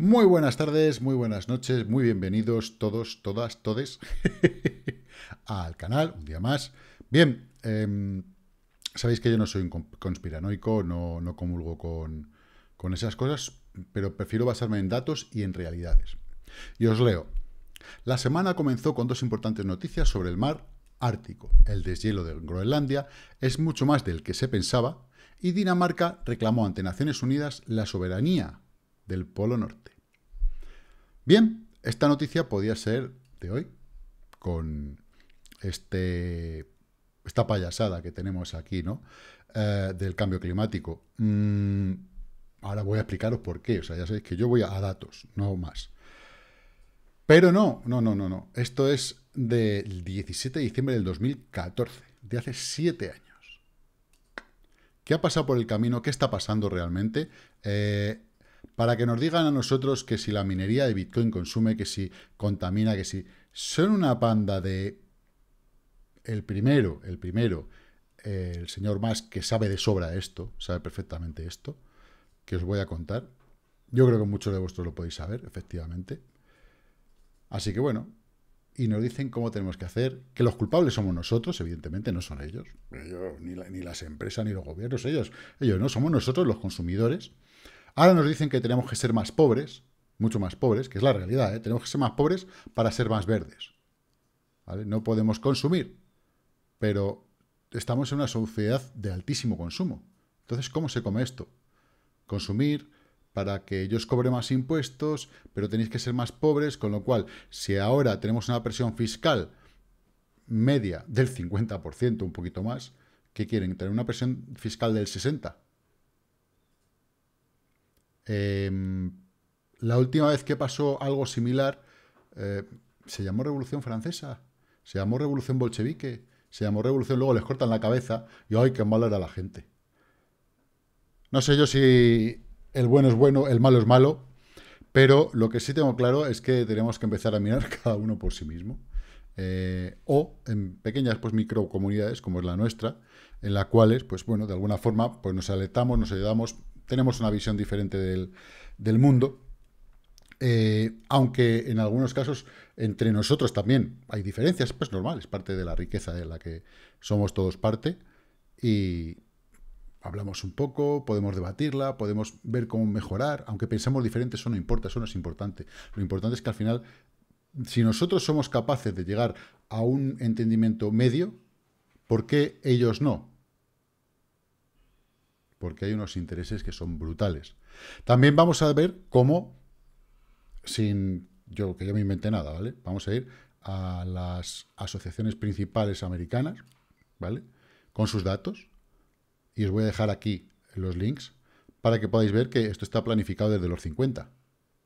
Muy buenas tardes, muy buenas noches, muy bienvenidos todos, todas, todes al canal, un día más. Bien, em, sabéis que yo no soy un conspiranoico, no, comulgo con, con esas cosas, pero prefiero basarme en datos y en realidades. Y os leo. La semana comenzó con dos importantes noticias sobre el mar Ártico. El deshielo de Groenlandia es mucho más del que se pensaba y Dinamarca reclamó ante Naciones Unidas la soberanía del Polo Norte. Bien, esta noticia podía ser de hoy, con este, esta payasada que tenemos aquí, ¿no? Eh, del cambio climático. Mm, ahora voy a explicaros por qué. O sea, ya sabéis que yo voy a, datos, no más. Pero no, no, no, no, no. Esto es del 17 de diciembre del 2014, de hace siete años. ¿Qué ha pasado por el camino? ¿Qué está pasando realmente? Eh, para que nos digan a nosotros que si la minería de Bitcoin consume, que si contamina, que si... Son una panda de... El primero, el primero, eh, el señor más que sabe de sobra esto, sabe perfectamente esto, que os voy a contar. Yo creo que muchos de vosotros lo podéis saber, efectivamente. Así que bueno, y nos dicen cómo tenemos que hacer, que los culpables somos nosotros, evidentemente, no son ellos, ellos ni, ni las empresas, ni los gobiernos, ellos, ellos no, somos nosotros los consumidores, Ahora nos dicen que tenemos que ser más pobres, mucho más pobres, que es la realidad, ¿eh? tenemos que ser más pobres para ser más verdes. No podemos consumir, pero estamos en una sociedad de altísimo consumo. Entonces, ¿cómo se come esto? Consumir para que ellos cobren más impuestos, pero tenéis que ser más pobres, con lo cual, si ahora tenemos una presión fiscal media del 50%, un poquito más, ¿qué quieren? ¿Tener una presión fiscal del 60%? Em, la última vez que pasó algo similar eh, se llamó Revolución Francesa, se llamó Revolución Bolchevique, se llamó Revolución, luego les cortan la cabeza y ¡ay, qué malo era la gente! No sé yo si el bueno es bueno, el malo es malo, pero lo que sí tengo claro es que tenemos que empezar a mirar cada uno por sí mismo. Eh, o en pequeñas pues, microcomunidades como es la nuestra, en las cuales, pues bueno, de alguna forma, pues nos alertamos, nos ayudamos, tenemos una visión diferente del, mundo. Eh, aunque en algunos casos entre nosotros también hay diferencias, pues normal, es parte de la riqueza de la que somos todos parte y hablamos un poco, podemos debatirla, podemos ver cómo mejorar, aunque pensamos diferente, eso no importa, eso no es importante. Lo importante es que al final, si nosotros somos capaces de llegar a un entendimiento medio, ¿por qué ellos no? porque hay unos intereses que son brutales. También vamos a ver cómo, sin yo que yo me inventé nada, ¿vale? Vamos a ir a las asociaciones principales americanas, ¿vale? Con sus datos. Y os voy a dejar aquí los links para que podáis ver que esto está planificado desde los 50.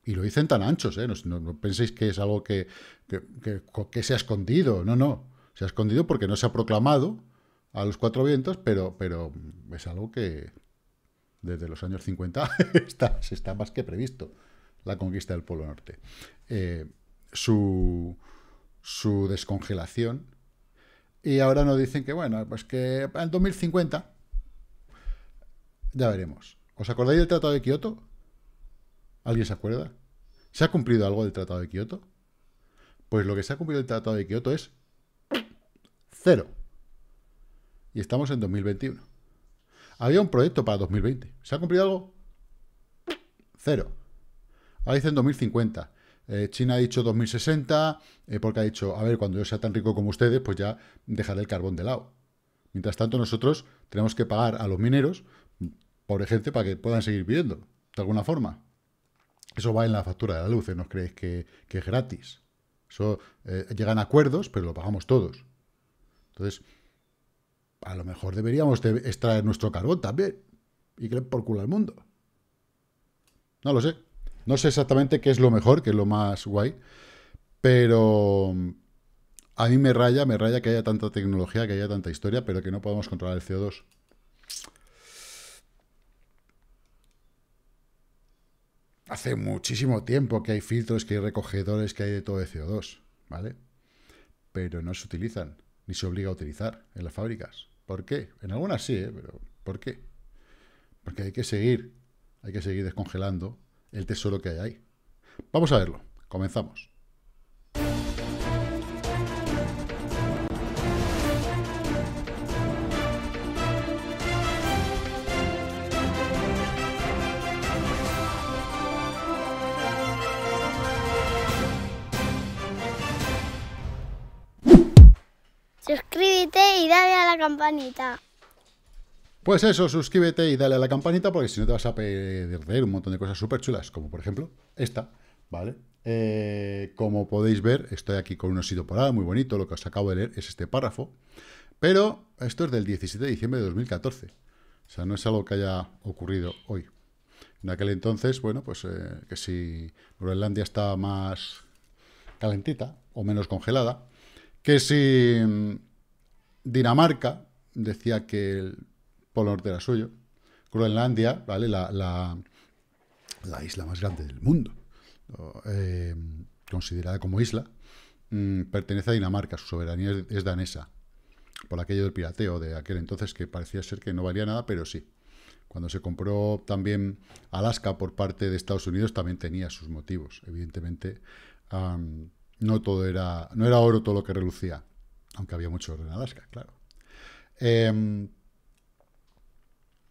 Y lo dicen tan anchos, ¿eh? No, penséis que es algo que, que, que, se ha escondido. No, no. Se ha escondido porque no se ha proclamado a los cuatro vientos, pero, pero es algo que, desde los años 50 está, está más que previsto la conquista del Polo Norte. Eh, su, su descongelación. Y ahora nos dicen que, bueno, pues que en 2050 ya veremos. ¿Os acordáis del Tratado de Kioto? ¿Alguien se acuerda? ¿Se ha cumplido algo del Tratado de Kioto? Pues lo que se ha cumplido del Tratado de Kioto es cero. Y estamos en 2021. Había un proyecto para 2020. ¿Se ha cumplido algo? Cero. Ahora dicen 2050. Eh, China ha dicho 2060 eh, porque ha dicho, a ver, cuando yo sea tan rico como ustedes, pues ya dejaré el carbón de lado. Mientras tanto, nosotros tenemos que pagar a los mineros, por gente, para que puedan seguir viviendo, de alguna forma. Eso va en la factura de la luz, ¿eh? no creéis que, es gratis. Eso llegan acuerdos, pero lo pagamos todos. Entonces, a lo mejor deberíamos extraer nuestro carbón también. Y que por culo al mundo. No lo sé. No sé exactamente qué es lo mejor, qué es lo más guay. Pero mm, a mí me raya, me raya que haya tanta tecnología, que haya tanta historia, pero que no podamos controlar el CO2. Hace muchísimo tiempo que hay filtros, que hay recogedores, que hay de todo de CO2, ¿vale? Pero no se utilizan, ni se obliga a utilizar en las fábricas. ¿Por qué? En algunas sí, ¿eh? pero ¿por qué? Porque hay que seguir, hay que seguir descongelando el tesoro que hay ahí. Vamos a verlo, comenzamos. suscríbete y dale a la campanita. Pues eso, suscríbete y dale a la campanita porque si no te vas a perder un montón de cosas súper chulas, como por ejemplo esta, ¿vale? Eh, como podéis ver, estoy aquí con un osito porada muy bonito, lo que os acabo de leer es este párrafo, pero esto es del 17 de diciembre de 2014, o sea, no es algo que haya ocurrido hoy. En aquel entonces, bueno, pues eh, que si Groenlandia está más calentita o menos congelada, que si mm, Dinamarca decía que el Polo Norte era suyo. Groenlandia, ¿vale? La, isla más grande del mundo, eh, considerada como isla, mm, pertenece a Dinamarca, su soberanía es, danesa, por aquello del pirateo de aquel entonces que parecía ser que no valía nada, pero sí. Cuando se compró también Alaska por parte de Estados Unidos también tenía sus motivos, evidentemente. no todo era, no era oro todo lo que relucía aunque había mucho de en claro. Em,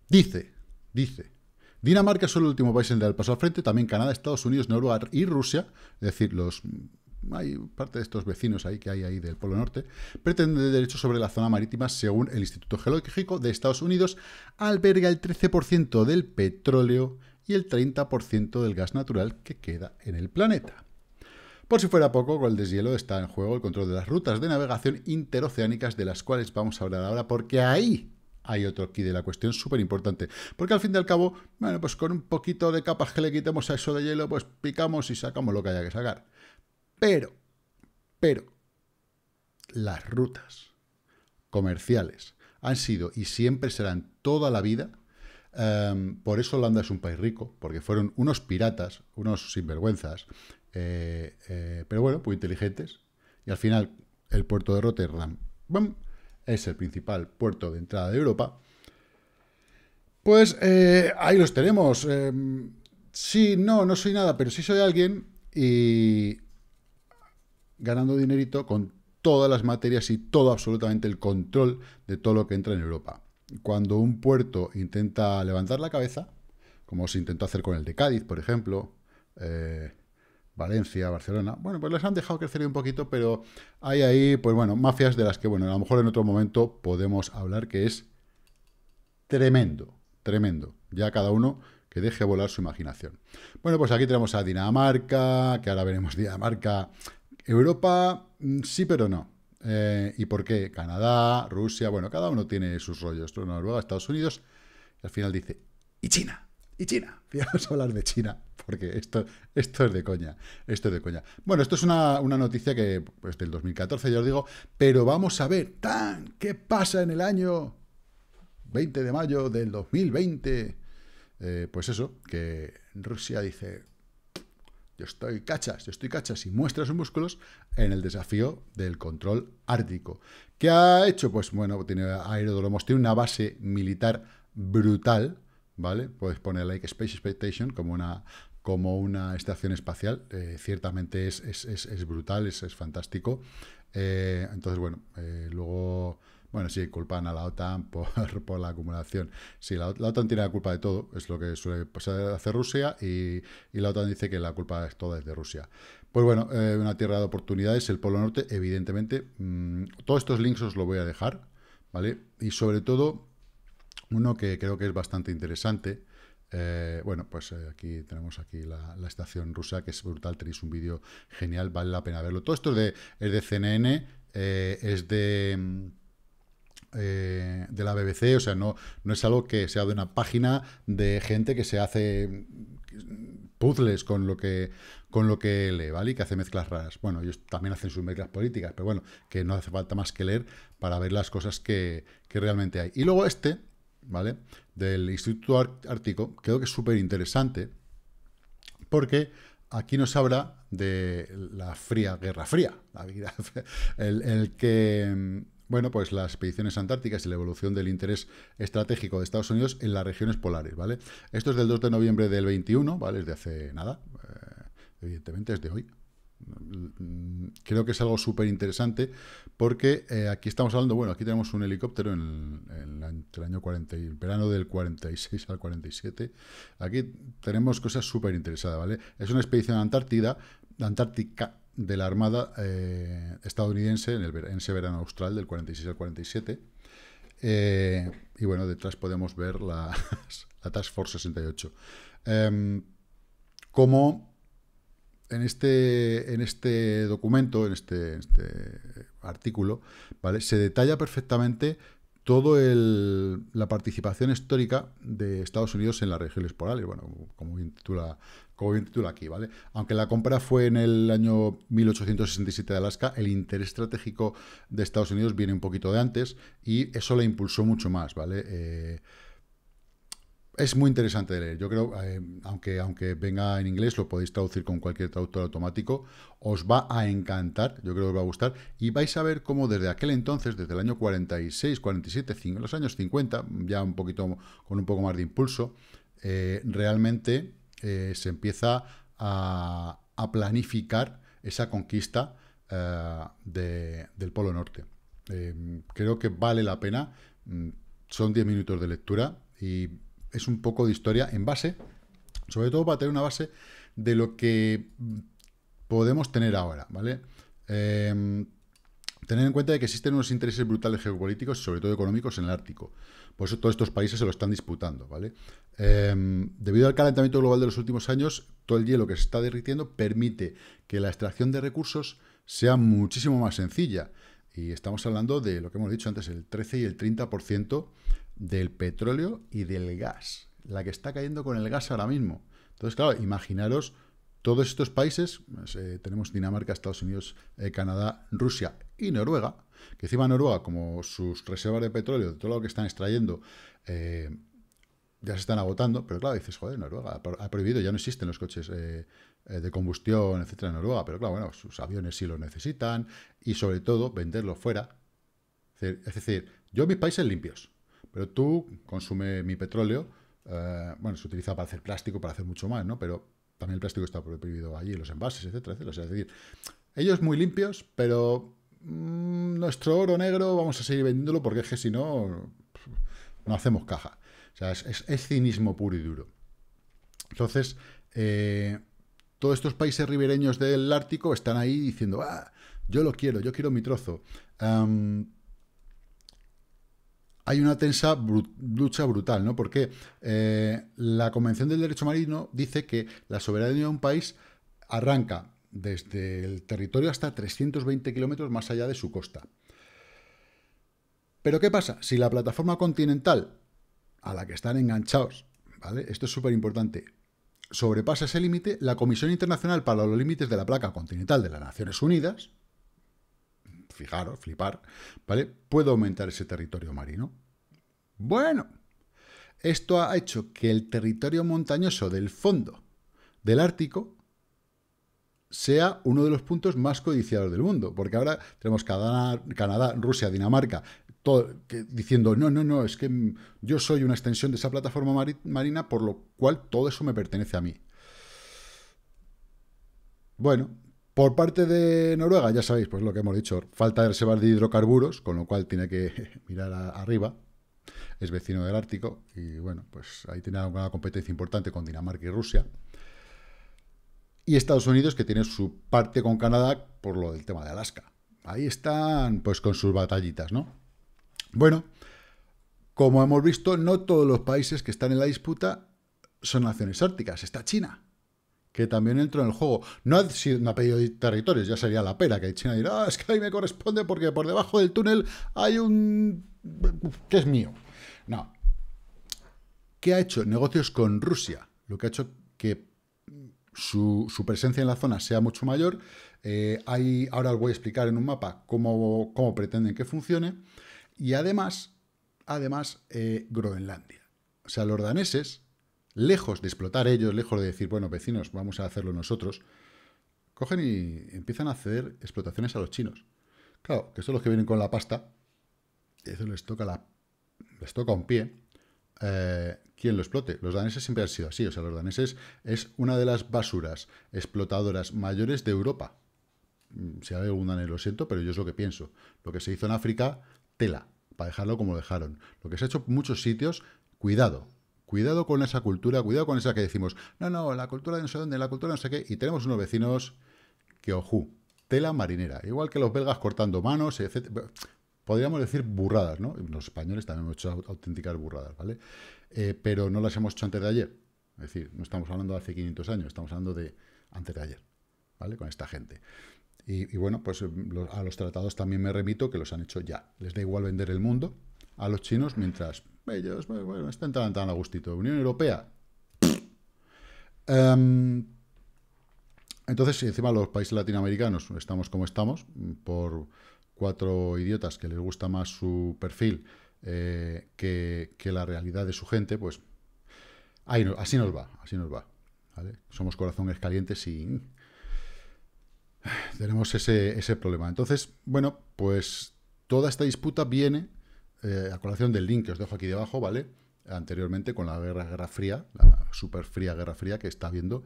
dice, dice, Dinamarca es el último país en dar el paso al frente, también Canadá, Estados Unidos, Noruega y Rusia, es decir, los hay parte de estos vecinos ahí que hay ahí del Polo Norte, pretende derechos sobre la zona marítima según el Instituto Geológico de Estados Unidos, alberga el 13% del petróleo y el 30% del gas natural que queda en el planeta. Por si fuera poco, con el deshielo está en juego el control de las rutas de navegación interoceánicas de las cuales vamos a hablar ahora porque ahí hay otro aquí de la cuestión súper importante. Porque al fin y al cabo, bueno, pues con un poquito de capas que le quitemos a eso de hielo, pues picamos y sacamos lo que haya que sacar. Pero, pero, las rutas comerciales han sido y siempre serán toda la vida. Eh, por eso Holanda es un país rico, porque fueron unos piratas, unos sinvergüenzas, eh, eh, pero bueno, muy inteligentes. Y al final, el puerto de Rotterdam es el principal puerto de entrada de Europa. Pues eh, ahí los tenemos. Em, sí, no, no soy nada, pero sí soy alguien y ganando dinerito con todas las materias y todo absolutamente el control de todo lo que entra en Europa. Cuando un puerto intenta levantar la cabeza, como se intentó hacer con el de Cádiz, por ejemplo, Valencia, Barcelona. Bueno, pues les han dejado crecer un poquito, pero hay ahí, pues bueno, mafias de las que, bueno, a lo mejor en otro momento podemos hablar que es tremendo, tremendo. Ya cada uno que deje volar su imaginación. Bueno, pues aquí tenemos a Dinamarca, que ahora veremos Dinamarca. Europa, mm, sí, pero no. Eh, ¿Y por qué? Canadá, Rusia, bueno, cada uno tiene sus rollos. Noruega, Estados Unidos, y al final dice, y China y China. a hablar de China, porque esto, esto es de coña. Esto es de coña. Bueno, esto es una, noticia que es pues, del 2014, ya os digo, pero vamos a ver, tan, ¿qué pasa en el año 20 de mayo del 2020? Eh, pues eso, que Rusia dice, yo estoy cachas, yo estoy cachas y muestra sus músculos en el desafío del control ártico. ¿Qué ha hecho? Pues bueno, tiene aeródromos, tiene una base militar brutal, ¿vale? Puedes poner like Space Expectation como una, como una estación espacial. Eh, ciertamente es, es, brutal, es, fantástico. Eh, entonces, bueno, eh, luego... Bueno, sí, culpan a la OTAN por, la acumulación. Sí, la, OTAN tiene la culpa de todo, es lo que suele hacer Rusia, y, la OTAN dice que la culpa es toda es de Rusia. Pues bueno, una tierra de oportunidades, el Polo Norte, evidentemente. Mm, todos estos links os los voy a dejar, ¿vale? Y sobre todo, uno que creo que es bastante interesante. Eh, bueno, pues eh, aquí tenemos aquí la, estación rusa, que es brutal, tenéis un vídeo genial, vale la pena verlo. Todo esto es de, es de CNN, eh, es de... Mm, de la BBC, o sea, no, no es algo que sea de una página de gente que se hace mm, puzzles con lo que con lo que lee, ¿vale? Y que hace mezclas raras. Bueno, ellos también hacen sus mezclas políticas, pero bueno, que no hace falta más que leer para ver las cosas que realmente hay. Y luego este, ¿vale? Del Instituto Ártico, creo que es súper interesante, porque aquí nos habla de la fría Guerra Fría, el, que mm, bueno, pues las expediciones antárticas y la evolución del interés estratégico de Estados Unidos en las regiones polares, ¿vale? Esto es del 2 de noviembre del 21, ¿vale? Es de hace nada, eh, evidentemente es de hoy, Mm, creo que es algo súper interesante porque eh, aquí estamos hablando, bueno, aquí tenemos un helicóptero en el, año 40 y el verano del 46 al 47. Aquí tenemos cosas súper interesadas, ¿vale? Es una expedición a Antártida, Antártica de la Armada eh, estadounidense en, en, ese verano austral del 46 al 47. Eh, y bueno, detrás podemos ver la, la Task Force 68. Em, como en este, en este documento, en este, este artículo, ¿vale? se detalla perfectamente toda la participación histórica de Estados Unidos en las regiones polares, bueno, como bien titula, como bien aquí, ¿vale? Aunque la compra fue en el año 1867 de Alaska, el interés estratégico de Estados Unidos viene un poquito de antes y eso la impulsó mucho más, ¿vale? Eh, es muy interesante de leer. Yo creo, eh, aunque, aunque venga en inglés, lo podéis traducir con cualquier traductor automático. Os va a encantar, yo creo que os va a gustar. Y vais a ver cómo desde aquel entonces, desde el año 46, 47, 5, los años 50, ya un poquito con un poco más de impulso, eh, realmente eh, se empieza a, planificar esa conquista del Polo Norte. creo que vale la pena. Mm, son 10 minutos de lectura y es un poco de historia en base, sobre todo para tener una base de lo que podemos tener ahora, ¿vale? Em, tener en cuenta que existen unos intereses brutales geopolíticos, sobre todo económicos, en el Ártico. Por eso todos estos países se lo están disputando, ¿vale? Em, debido al calentamiento global de los últimos años, todo el hielo que se está derritiendo permite que la extracción de recursos sea muchísimo más sencilla. Y estamos hablando de lo que hemos dicho antes, el 13 y el 30% del petróleo y del gas, la que está cayendo con el gas ahora mismo. Entonces, claro, imaginaros todos estos países, pues, eh, tenemos Dinamarca, Estados Unidos, eh, Canadá, Rusia y Noruega, que encima Noruega, como sus reservas de petróleo, de todo lo que están extrayendo, eh, ya se están agotando, pero claro, dices, joder, Noruega ha prohibido, ya no existen los coches de combustión, etcétera, en Noruega, pero claro, bueno, sus aviones sí lo necesitan y sobre todo venderlo fuera. Es decir, yo mis países limpios, pero tú consume mi petróleo, eh, bueno, se utiliza para hacer plástico, para hacer mucho más, ¿no? Pero también el plástico está prohibido allí, los envases, etcétera, etcétera. es decir, ellos muy limpios, pero mm, nuestro oro negro vamos a seguir vendiéndolo porque es que si no, no hacemos caja. O sea, es, cinismo puro y duro. Entonces, eh, todos estos países ribereños del Ártico están ahí diciendo, ah, yo lo quiero, yo quiero mi trozo. Em, hay una tensa lucha brutal, ¿no? Porque eh, la Convención del Derecho Marino dice que la soberanía de un país arranca desde el territorio hasta 320 kilómetros más allá de su costa. Pero ¿qué pasa? Si la plataforma continental a la que están enganchados, ¿vale? Esto es súper importante, sobrepasa ese límite, la Comisión Internacional para los Límites de la Placa Continental de las Naciones Unidas, fijaros, flipar, ¿vale? Puedo aumentar ese territorio marino. Bueno, esto ha hecho que el territorio montañoso del fondo del Ártico sea uno de los puntos más codiciados del mundo, porque ahora tenemos Canadá, Rusia, Dinamarca, todo, diciendo, no, no, no, es que yo soy una extensión de esa plataforma marina, por lo cual todo eso me pertenece a mí. Bueno, por parte de Noruega, ya sabéis, pues lo que hemos dicho, falta de reservas de hidrocarburos, con lo cual tiene que mirar arriba. Es vecino del Ártico y bueno, pues ahí tiene una competencia importante con Dinamarca y Rusia. Y Estados Unidos, que tiene su parte con Canadá por lo del tema de Alaska. Ahí están, pues con sus batallitas, ¿no? Bueno, como hemos visto, no todos los países que están en la disputa son naciones árticas. Está China, que también entro en el juego. No ha, pedido territorios, ya sería la pera, que China dirá, ah, es que ahí me corresponde porque por debajo del túnel hay un... que es mío. No. ¿Qué ha hecho? Negocios con Rusia, lo que ha hecho que su, presencia en la zona sea mucho mayor. Eh, ahora os voy a explicar en un mapa cómo, pretenden que funcione. Y además, además, eh, Groenlandia. O sea, los daneses lejos de explotar ellos, lejos de decir, bueno, vecinos, vamos a hacerlo nosotros, cogen y empiezan a hacer explotaciones a los chinos. Claro, que son los que vienen con la pasta, eso les toca, la, les toca un pie, ¿quién eh, quien lo explote. Los daneses siempre han sido así, o sea, los daneses es una de las basuras explotadoras mayores de Europa. Mm, si hay algún danés, lo siento, pero yo es lo que pienso. Lo que se hizo en África, tela, para dejarlo como lo dejaron. Lo que se ha hecho en muchos sitios, cuidado, Cuidado con esa cultura, cuidado con esa que decimos, no, no, la cultura de no sé dónde, la cultura no sé qué, y tenemos unos vecinos que, ojú, tela marinera, igual que los belgas cortando manos, etc. Podríamos decir burradas, ¿no? Los españoles también hemos hecho auténticas burradas, ¿vale? Eh, pero no las hemos hecho antes de ayer. Es decir, no estamos hablando de hace 500 años, estamos hablando de antes de ayer, ¿vale? Con esta gente. Y, bueno, pues a los tratados también me remito que los han hecho ya. Les da igual vender el mundo, a los chinos mientras ellos, bueno, están tan, tan a gustito. Unión Europea. Em, entonces, encima los países latinoamericanos estamos como estamos, por cuatro idiotas que les gusta más su perfil eh, que, la realidad de su gente, pues así nos va, así nos va. Somos corazones calientes y tenemos ese, ese problema. Entonces, bueno, pues toda esta disputa viene eh, a colación del link que os dejo aquí debajo, ¿vale? Anteriormente con la guerra, guerra fría, la super fría guerra fría que está viendo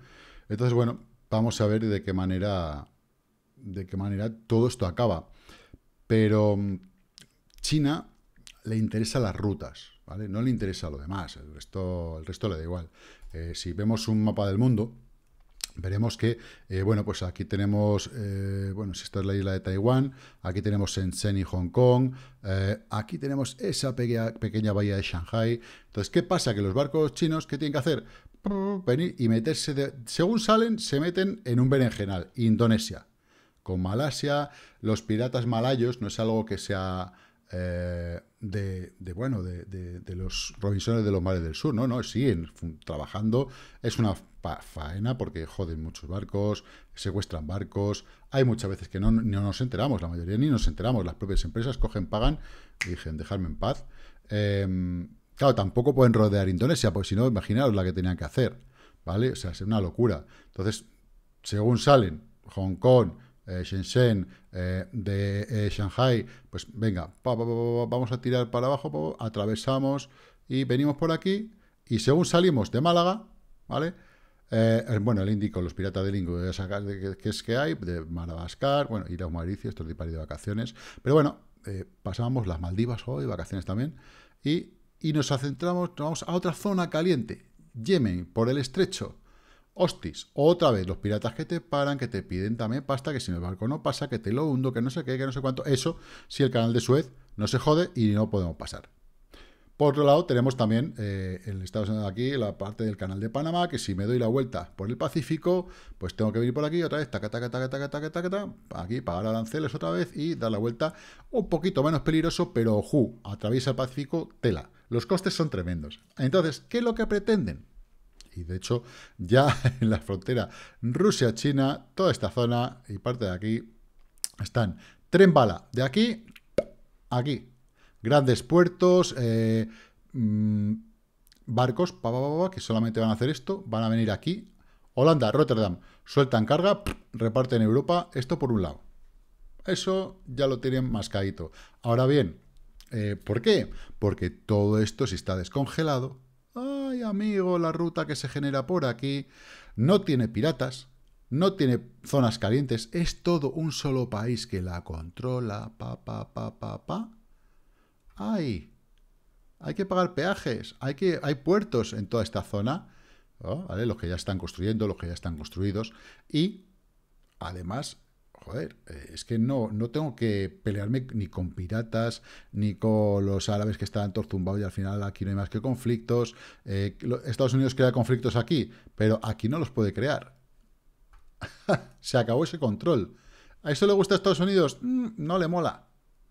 Entonces, bueno, vamos a ver de qué manera, de qué manera todo esto acaba. Pero mm, China le interesa las rutas, ¿vale? No le interesa lo demás, el resto, el resto le da igual. Eh, si vemos un mapa del mundo, veremos que, eh, bueno, pues aquí tenemos, eh, bueno, si esta es la isla de Taiwán, aquí tenemos Shenzhen y Hong Kong, eh, aquí tenemos esa pequeña, bahía de Shanghai. Entonces, ¿qué pasa? Que los barcos chinos, ¿qué tienen que hacer? Venir y meterse, según salen, se meten en un berenjenal, Indonesia. Con Malasia, los piratas malayos, no es algo que sea de, bueno, de, los Robinsones de los mares del sur, ¿no? No, siguen trabajando, es una faena porque joden muchos barcos, secuestran barcos, hay muchas veces que no, nos enteramos, la mayoría ni nos enteramos, las propias empresas cogen, pagan dicen, dejarme en paz. Em, claro, tampoco pueden rodear Indonesia, porque si no, imaginaos la que tenían que hacer, ¿vale? O sea, es una locura. Entonces, según salen Hong Kong, eh, Shenzhen, eh, de eh, Shanghai, pues venga, vamos a tirar para abajo, atravesamos y venimos por aquí. Y según salimos de Málaga, ¿vale? bueno, el Índico, los piratas del de que es que hay, de Madagascar, bueno, ir a Mauricio, esto de par de vacaciones, pero bueno, pasamos las Maldivas hoy, vacaciones también, y, nos acentramos, nos vamos a otra zona caliente, Yemen, por el estrecho, Hostis, otra vez, los piratas que te paran, que te piden también pasta, que si en el barco no pasa, que te lo hundo, que no sé qué, que no sé cuánto. Eso, si el canal de Suez no se jode y no podemos pasar. Por otro lado, tenemos también en eh, el estado aquí, la parte del canal de Panamá, que si me doy la vuelta por el Pacífico, pues tengo que venir por aquí otra vez, taca, taca, taca, taca, taca, taca, aquí pagar aranceles otra vez y dar la vuelta un poquito menos peligroso, pero ju, atraviesa el Pacífico, tela. Los costes son tremendos. Entonces, ¿qué es lo que pretenden? y de hecho ya en la frontera Rusia-China, toda esta zona y parte de aquí están tren bala, de aquí aquí, grandes puertos, eh, mm, barcos, pa, que solamente van a hacer esto, van a venir aquí, Holanda, Rotterdam, sueltan carga, reparten Europa, esto por un lado. Eso ya lo tienen mascadito. Ahora bien, eh, ¿por qué? Porque todo esto, si está descongelado, Ay, amigo, la ruta que se genera por aquí no tiene piratas, no tiene zonas calientes, es todo un solo país que la controla, pa, pa, pa, Ay, hay que pagar peajes, hay, que, hay puertos en toda esta zona, oh, los que ya están construyendo, los que ya están construidos, y además joder, eh, es que no, no tengo que pelearme ni con piratas, ni con los árabes que están torzumbados y al final aquí no hay más que conflictos. Eh, Estados Unidos crea conflictos aquí, pero aquí no los puede crear. Se acabó ese control. ¿A eso le gusta a Estados Unidos? Mm, no le mola.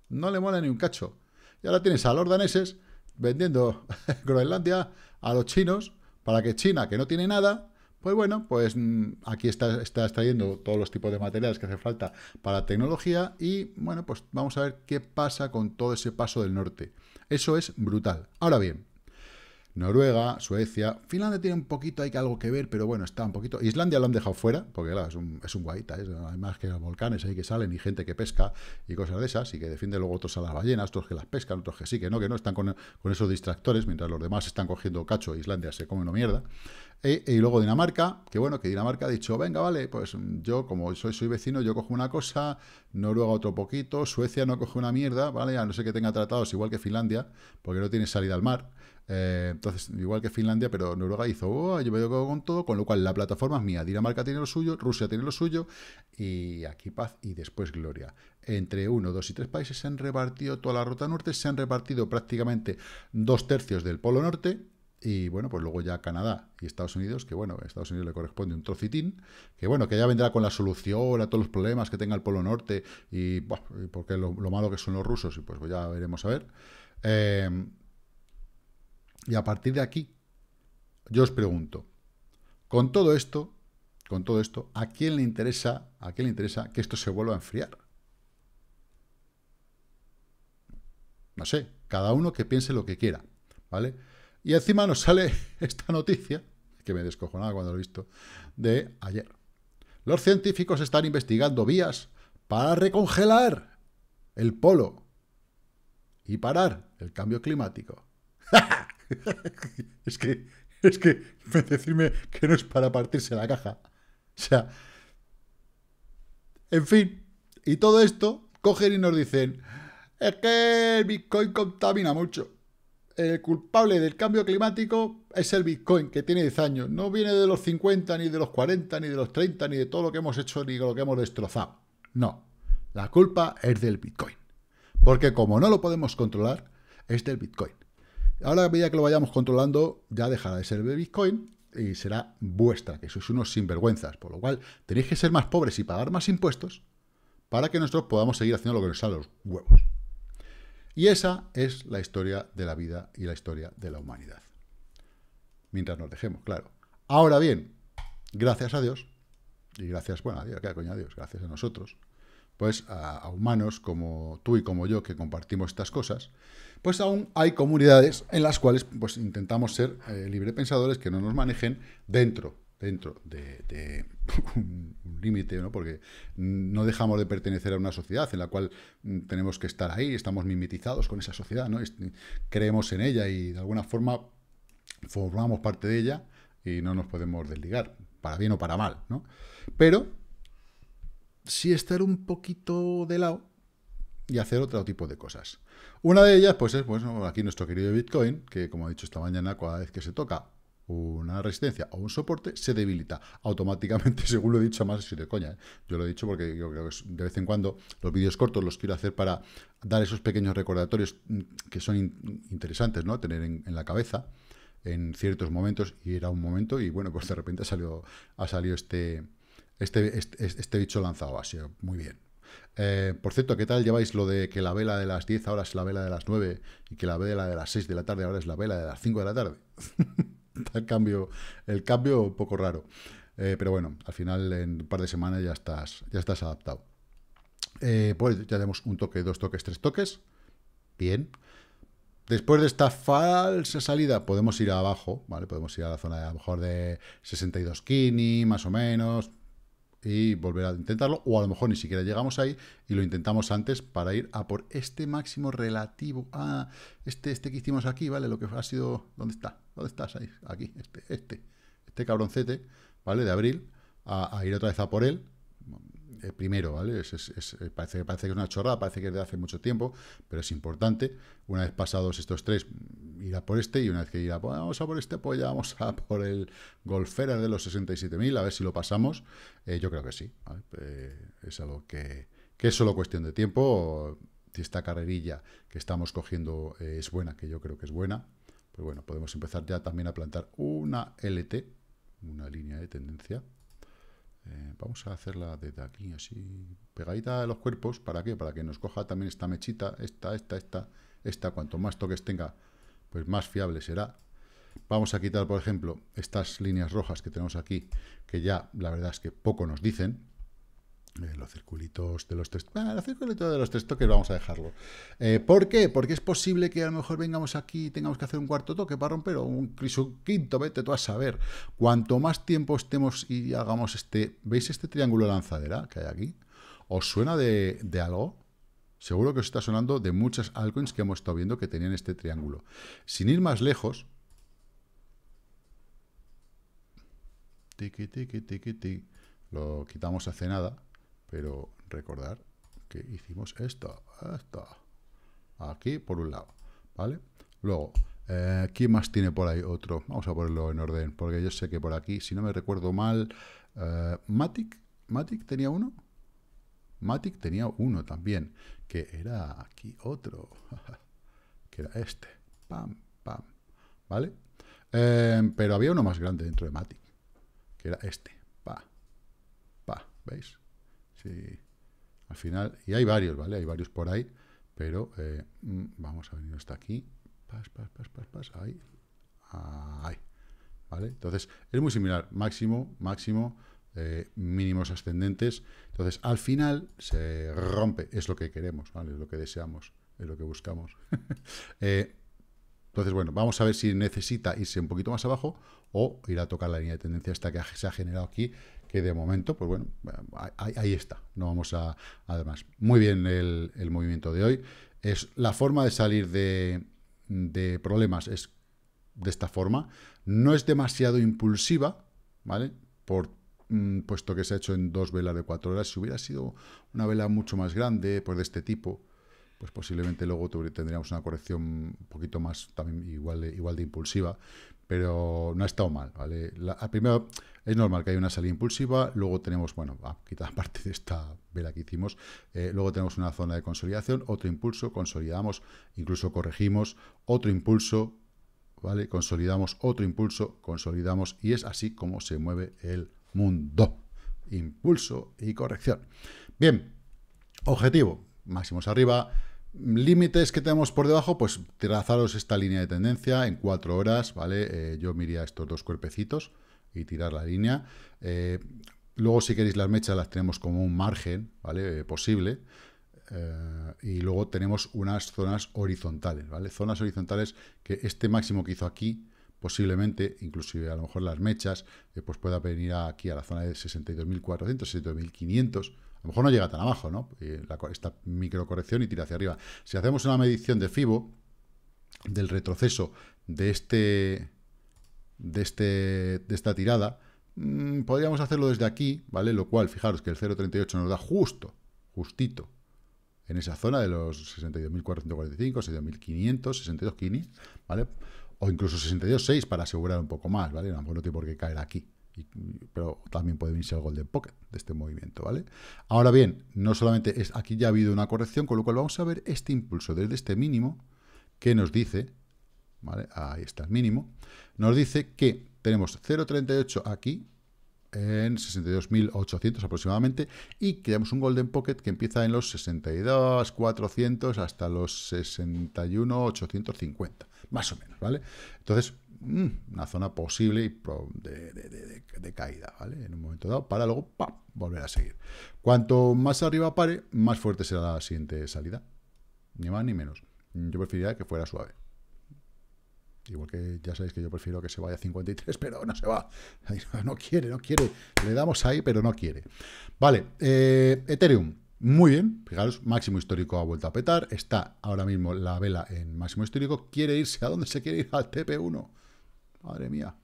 No le mola ni un cacho. Y ahora tienes a los daneses vendiendo Groenlandia a los chinos para que China, que no tiene nada, pues bueno, pues mm, aquí estás, estás trayendo todos los tipos de materiales que hace falta para tecnología y bueno, pues vamos a ver qué pasa con todo ese paso del norte. Eso es brutal. Ahora bien, Noruega, Suecia, Finlandia tiene un poquito, hay que algo que ver, pero bueno, está un poquito. Islandia lo han dejado fuera, porque es un, es guaita, hay más que los volcanes ahí que salen y gente que pesca y cosas de esas, y que defiende luego otros a las ballenas, otros que las pescan, otros que sí, que no, que no, están con, esos distractores, mientras los demás están cogiendo cacho, e Islandia se come una mierda. E, e, y luego Dinamarca, que bueno, que Dinamarca ha dicho, venga, vale, pues yo como soy, soy vecino, yo cojo una cosa, Noruega otro poquito, Suecia no coge una mierda, ¿vale? A no sé que tenga tratados igual que Finlandia, porque no tiene salida al mar. Eh, entonces, igual que Finlandia, pero Noruega hizo, oh, yo me quedo con todo, con lo cual la plataforma es mía. Dinamarca tiene lo suyo, Rusia tiene lo suyo, y aquí paz y después gloria. Entre uno, dos y tres países se han repartido toda la ruta norte, se han repartido prácticamente dos tercios del polo norte, y bueno, pues luego ya Canadá y Estados Unidos, que bueno, a Estados Unidos le corresponde un trocitín, que bueno, que ya vendrá con la solución a todos los problemas que tenga el Polo Norte y, porque lo, lo, malo que son los rusos, y pues ya veremos a ver. Eh, y a partir de aquí, yo os pregunto, con todo esto, con todo esto, ¿a quién le interesa, a quién le interesa que esto se vuelva a enfriar? No sé, cada uno que piense lo que quiera, ¿vale? Y encima nos sale esta noticia, que me descojo nada cuando lo he visto, de ayer. Los científicos están investigando vías para recongelar el polo y parar el cambio climático. es que, es que decirme que no es para partirse la caja. O sea, en fin, y todo esto cogen y nos dicen, es que el Bitcoin contamina mucho. El culpable del cambio climático es el Bitcoin, que tiene 10 años. No viene de los 50, ni de los 40, ni de los 30, ni de todo lo que hemos hecho, ni de lo que hemos destrozado. No, la culpa es del Bitcoin. Porque como no lo podemos controlar, es del Bitcoin. Ahora, a medida que lo vayamos controlando, ya dejará de ser de Bitcoin y será vuestra, que sois unos sinvergüenzas. Por lo cual, tenéis que ser más pobres y pagar más impuestos para que nosotros podamos seguir haciendo lo que nos salen los huevos. Y esa es la historia de la vida y la historia de la humanidad. Mientras nos dejemos, claro. Ahora bien, gracias a Dios, y gracias, bueno, a Dios, ¿qué coño a Dios? Gracias a nosotros, pues a, humanos como tú y como yo que compartimos estas cosas, pues aún hay comunidades en las cuales pues, intentamos ser eh, librepensadores que no nos manejen dentro, dentro de, un, límite, ¿no? porque no dejamos de pertenecer a una sociedad en la cual mm, tenemos que estar ahí, estamos mimetizados con esa sociedad, ¿no? Este, creemos en ella y de alguna forma formamos parte de ella y no nos podemos desligar, para bien o para mal. ¿no? Pero sí estar un poquito de lado y hacer otro tipo de cosas. Una de ellas, pues es, bueno, aquí nuestro querido Bitcoin, que como he dicho esta mañana, cada vez que se toca una resistencia o un soporte, se debilita automáticamente, según lo he dicho, más si de coña. ¿eh? Yo lo he dicho porque yo creo que de vez en cuando los vídeos cortos los quiero hacer para dar esos pequeños recordatorios mm, que son interesantes, ¿no? Tener en, en, la cabeza en ciertos momentos, y era un momento, y bueno, pues de repente ha salido, ha salido este, este, este, este, bicho lanzado ha sido muy bien. Eh, por cierto, ¿qué tal lleváis lo de que la vela de las 10 ahora es la vela de las 9 y que la vela de las 6 de la tarde ahora es la vela de las 5 de la tarde? el, cambio, el cambio un poco raro. Eh, pero bueno, al final en un par de semanas ya estás, ya estás adaptado. Eh, pues ya tenemos un toque, dos toques, tres toques. Bien. Después de esta falsa salida, podemos ir abajo, ¿vale? Podemos ir a la zona de a lo mejor de 62 kini, más o menos, y volver a intentarlo, o a lo mejor ni siquiera llegamos ahí y lo intentamos antes para ir a por este máximo relativo a ah, este, este que hicimos aquí, ¿vale? Lo que ha sido, ¿dónde está? ¿Dónde estás ahí? Aquí, este, este, este cabroncete, ¿vale? De abril, a, a ir otra vez a por él, eh, primero, ¿vale? Eh, parece, que es una chorrada, parece que es de hace mucho tiempo, pero es importante. Una vez pasados estos tres, mm, irá por este, y una vez que irá, vamos a por este, pues ya vamos a por el golfera de los 67.000, a ver si lo pasamos. Eh, yo creo que sí, es algo que, que es solo cuestión de tiempo. Si esta carrerilla que estamos cogiendo es buena, que yo creo que es buena, pues bueno, podemos empezar ya también a plantar una LT, una línea de tendencia, eh, vamos a hacerla desde aquí, así, pegadita a los cuerpos. ¿Para qué? Para que nos coja también esta mechita, esta, esta, esta, esta. Cuanto más toques tenga, pues más fiable será. Vamos a quitar, por ejemplo, estas líneas rojas que tenemos aquí, que ya la verdad es que poco nos dicen. Eh, los circulitos de los tres... los de los tres toques vamos a dejarlo. Eh, ¿Por qué? Porque es posible que a lo mejor vengamos aquí y tengamos que hacer un cuarto toque para romper o un, quinto, vete tú a saber. Cuanto más tiempo estemos y hagamos este... ¿Veis este triángulo lanzadera que hay aquí? ¿Os suena de, algo? Seguro que os está sonando de muchas altcoins que hemos estado viendo que tenían este triángulo. Sin ir más lejos... Tiki, tiki, tiki, lo quitamos hace nada pero recordar que hicimos esto, esto. Aquí por un lado, ¿vale? Luego, eh, ¿quién más tiene por ahí otro? Vamos a ponerlo en orden, porque yo sé que por aquí, si no me recuerdo mal, eh, Matic, Matic tenía uno. Matic tenía uno también, que era aquí otro, que era este. Pam, pam, ¿vale? Eh, pero había uno más grande dentro de Matic, que era este. Pa, pa, ¿veis? Al final, y hay varios, ¿vale? Hay varios por ahí, pero eh, mm, vamos a venir hasta aquí. Pas, pas, pas, pas, pas, ahí. Ahí. ¿Vale? Entonces, es muy similar. Máximo, máximo, eh, mínimos ascendentes. Entonces, al final se rompe. Es lo que queremos, ¿vale? Es lo que deseamos, es lo que buscamos. Eh, entonces, bueno, vamos a ver si necesita irse un poquito más abajo o ir a tocar la línea de tendencia esta que se ha generado aquí que de momento, pues bueno, ahí, está. No vamos a. Además, muy bien el, el, movimiento de hoy. Es la forma de salir de, de problemas es de esta forma. No es demasiado impulsiva, ¿vale? Por, mm, puesto que se ha hecho en dos velas de cuatro horas. Si hubiera sido una vela mucho más grande, pues de este tipo, pues posiblemente luego tendríamos una corrección un poquito más, también igual de, igual de impulsiva, pero no ha estado mal, ¿vale? primero, es normal que haya una salida impulsiva, luego tenemos, bueno, ah, quitar parte de esta vela que hicimos, eh, luego tenemos una zona de consolidación, otro impulso, consolidamos, incluso corregimos, otro impulso, ¿vale? Consolidamos, otro impulso, consolidamos, y es así como se mueve el mundo. Impulso y corrección. Bien, objetivo, máximos arriba, Límites que tenemos por debajo, pues trazaros esta línea de tendencia en cuatro horas, ¿vale? Eh, yo miraría estos dos cuerpecitos y tirar la línea. Eh, luego, si queréis las mechas, las tenemos como un margen, ¿vale? Eh, posible. y luego tenemos unas zonas horizontales, ¿vale? Zonas horizontales que este máximo que hizo aquí, posiblemente, inclusive a lo mejor las mechas, pues pueda venir aquí a la zona de 62.400, 62.500, a lo mejor no llega tan abajo, ¿no? esta microcorrección y tira hacia arriba. Si hacemos una medición de FIBO, del retroceso de, este, de, este, de esta tirada, mm, podríamos hacerlo desde aquí, ¿vale? Lo cual, fijaros que el 0.38 nos da justo, justito, en esa zona de los 62.445, 62.500, 62.500, ¿vale? O incluso 62.6 para asegurar un poco más, ¿vale? A lo mejor no tiene por qué caer aquí, pero también puede venirse el Golden Pocket de este movimiento, ¿vale? Ahora bien, no solamente es, aquí ya ha habido una corrección, con lo cual vamos a ver este impulso desde este mínimo que nos dice, ¿vale? Ahí está el mínimo, nos dice que tenemos 0.38 aquí, en 62.800 aproximadamente, y creamos un Golden Pocket que empieza en los 62.400 hasta los 61.850, más o menos, ¿vale? Entonces, Mm, una zona posible de, caída, ¿vale? En un momento dado, para luego ¡pam! volver a seguir. Cuanto más arriba pare, más fuerte será la siguiente salida. Ni más ni menos. Yo preferiría que fuera suave. Igual que ya sabéis que yo prefiero que se vaya a 53, pero no se va. No quiere, no quiere. Le damos ahí, pero no quiere. Vale, eh, Ethereum. Muy bien, fijaros, máximo histórico ha vuelto a petar, está ahora mismo la vela en máximo histórico, quiere irse, ¿a dónde se quiere ir? Al TP1, madre mía,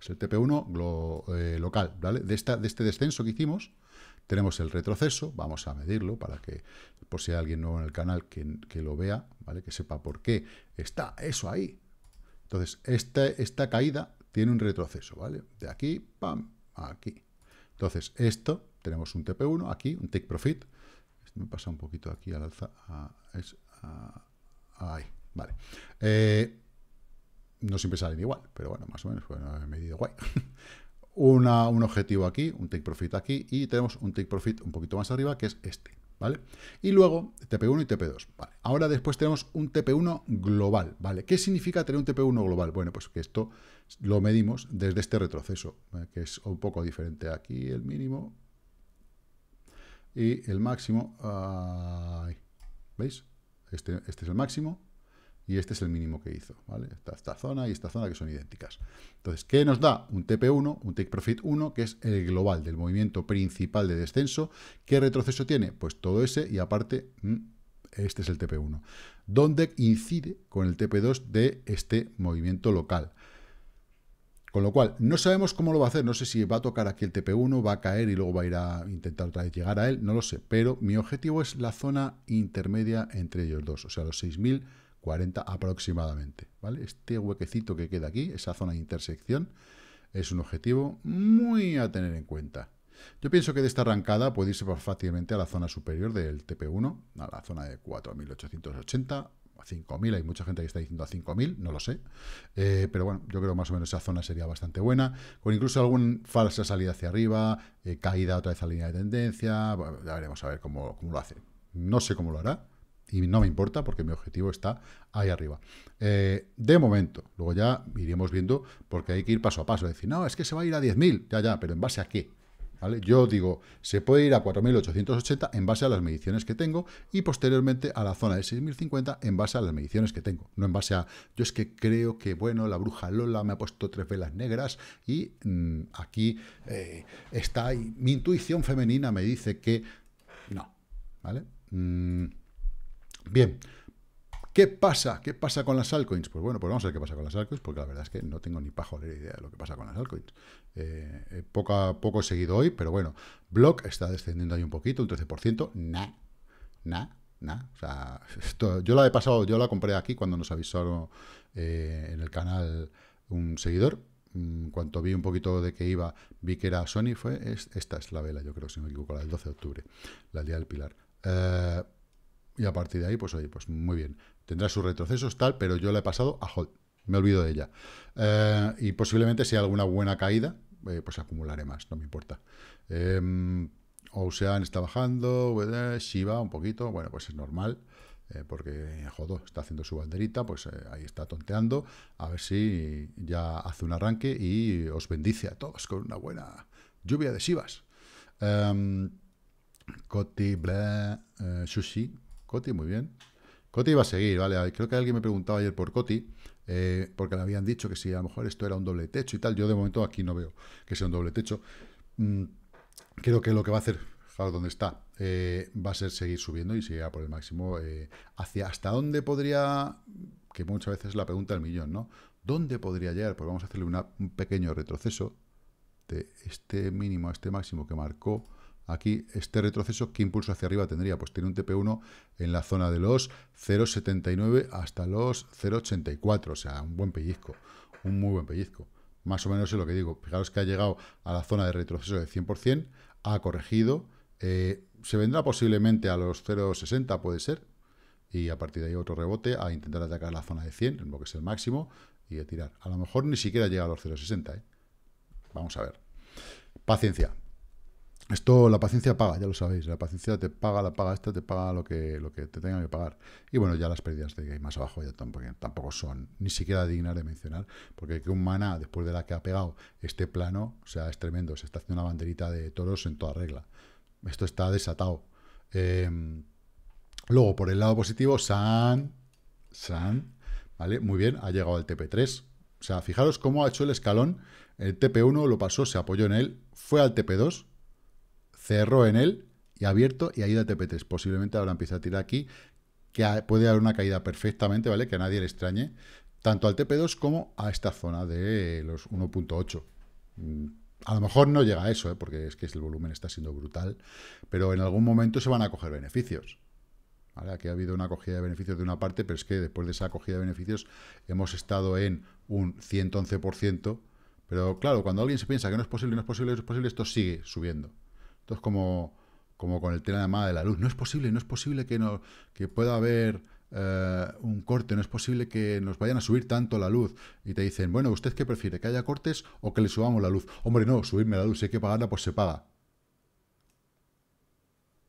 es el TP1 eh, local, ¿vale? De, esta, de este descenso que hicimos, tenemos el retroceso, vamos a medirlo para que, por si hay alguien nuevo en el canal que, lo vea, ¿vale? Que sepa por qué está eso ahí. Entonces, esta, esta caída tiene un retroceso, ¿vale? De aquí, pam, aquí. Entonces, esto, tenemos un TP1 aquí, un take profit. Esto me pasa un poquito aquí al alza. ahí, vale. Eh, no siempre salen igual, pero bueno, más o menos, bueno, pues, he medido guay. un objetivo aquí, un take profit aquí, y tenemos un take profit un poquito más arriba, que es este, ¿vale? Y luego TP1 y TP2, ¿vale? Ahora después tenemos un TP1 global, ¿vale? ¿Qué significa tener un TP1 global? Bueno, pues que esto lo medimos desde este retroceso, eh, que es un poco diferente. Aquí el mínimo y el máximo, ¿veis? Este, este es el máximo, y este es el mínimo que hizo, ¿vale? esta zona y esta zona que son idénticas. Entonces, ¿qué nos da? Un TP1, un Take Profit 1, que es el global del movimiento principal de descenso. ¿Qué retroceso tiene? Pues todo ese y aparte, mm, este es el TP1, ¿Dónde incide con el TP2 de este movimiento local. Con lo cual, no sabemos cómo lo va a hacer, no sé si va a tocar aquí el TP1, va a caer y luego va a ir a intentar otra vez llegar a él, no lo sé, pero mi objetivo es la zona intermedia entre ellos dos, o sea, los 6000 40 aproximadamente, ¿vale? Este huequecito que queda aquí, esa zona de intersección, es un objetivo muy a tener en cuenta. Yo pienso que de esta arrancada puede irse fácilmente a la zona superior del TP1, a la zona de 4.880, a 5.000, hay mucha gente que está diciendo a 5.000, no lo sé, eh, pero bueno, yo creo más o menos esa zona sería bastante buena, con incluso alguna falsa salida hacia arriba, eh, caída otra vez a la línea de tendencia, ya veremos a ver cómo lo hace. No sé cómo lo hará, y no me importa porque mi objetivo está ahí arriba. Eh, de momento, luego ya iremos viendo porque hay que ir paso a paso. Decir, no, es que se va a ir a 10.000, ya, ya, pero ¿en base a qué? ¿Vale? Yo digo, se puede ir a 4.880 en base a las mediciones que tengo y posteriormente a la zona de 6.050 en base a las mediciones que tengo. No en base a, yo es que creo que, bueno, la bruja Lola me ha puesto tres velas negras y mm, aquí eh, está, mi intuición femenina me dice que no, ¿vale? Mm, Bien, ¿qué pasa? ¿Qué pasa con las altcoins? Pues bueno, pues vamos a ver qué pasa con las altcoins, porque la verdad es que no tengo ni pajolera idea de lo que pasa con las altcoins. Eh, eh, poco he seguido hoy, pero bueno, Block está descendiendo ahí un poquito, un 13%, nah, nah, nah. O sea, esto, yo la he pasado, yo la compré aquí cuando nos avisaron eh, en el canal un seguidor, mm, cuando vi un poquito de que iba, vi que era Sony, fue esta es la vela, yo creo, si no me equivoco, la del 12 de octubre, la del día del Pilar. Eh, y a partir de ahí, pues oye, pues muy bien. Tendrá sus retrocesos, tal, pero yo la he pasado a hold. Me olvido de ella. Eh, y posiblemente si hay alguna buena caída, eh, pues acumularé más, no me importa. Eh, Ocean está bajando, Shiva un poquito, bueno, pues es normal. Eh, porque jodo, está haciendo su banderita, pues ahí está tonteando, a ver si ya hace un arranque y os bendice a todos con una buena lluvia de Shivas. Em, Coti, bla, Sushi, Coti, muy bien. Coti va a seguir, ¿vale? Creo que alguien me preguntaba ayer por Coti, eh, porque le habían dicho que si a lo mejor esto era un doble techo y tal. Yo de momento aquí no veo que sea un doble techo. Mm, creo que lo que va a hacer, claro, donde está, eh, va a ser seguir subiendo y seguir por el máximo. Eh, ¿Hacia hasta dónde podría...? Que muchas veces es la pregunta del millón, ¿no? ¿Dónde podría llegar? Pues vamos a hacerle un pequeño retroceso de este mínimo a este máximo que marcó Aquí, este retroceso, ¿qué impulso hacia arriba tendría? Pues tiene un TP1 en la zona de los 0,79 hasta los 0,84, o sea, un buen pellizco, un muy buen pellizco. Más o menos es lo que digo. Fijaros que ha llegado a la zona de retroceso de 100%, ha corregido, eh, se vendrá posiblemente a los 0,60, puede ser, y a partir de ahí otro rebote a intentar atacar la zona de 100, lo que es el máximo, y a tirar. A lo mejor ni siquiera llega a los 0,60. ¿eh? Vamos a ver. Paciencia. Esto, la paciencia paga, ya lo sabéis. La paciencia te paga, la paga esta, te paga lo que, lo que te tenga que pagar. Y bueno, ya las pérdidas de hay más abajo ya tampoco, tampoco son ni siquiera dignas de mencionar, porque que un maná, después de la que ha pegado este plano, o sea, es tremendo. Se está haciendo una banderita de toros en toda regla. Esto está desatado. Em, luego, por el lado positivo, San. San. ¿Vale? Muy bien, ha llegado al TP3. O sea, fijaros cómo ha hecho el escalón. El TP1 lo pasó, se apoyó en él, fue al TP2 cerró en él y abierto y ahí da TP3. Posiblemente ahora empieza a tirar aquí, que puede haber una caída perfectamente, ¿vale? Que a nadie le extrañe, tanto al TP2 como a esta zona de los 1.8. Mm, a lo mejor no llega a eso, ¿eh? porque es que el volumen está siendo brutal, pero en algún momento se van a coger beneficios. Aquí ha habido una acogida de beneficios de una parte, pero es que después de esa acogida de beneficios hemos estado en un 111%, pero claro, cuando alguien se piensa que no es posible, no es posible, no es posible, esto sigue subiendo. Esto es como, como con el tema de la de la luz. No es posible, no es posible que, no, que pueda haber eh, un corte, no es posible que nos vayan a subir tanto la luz. Y te dicen, bueno, ¿usted qué prefiere? ¿Que haya cortes o que le subamos la luz? Hombre, no, subirme la luz, si hay que pagarla, pues se paga.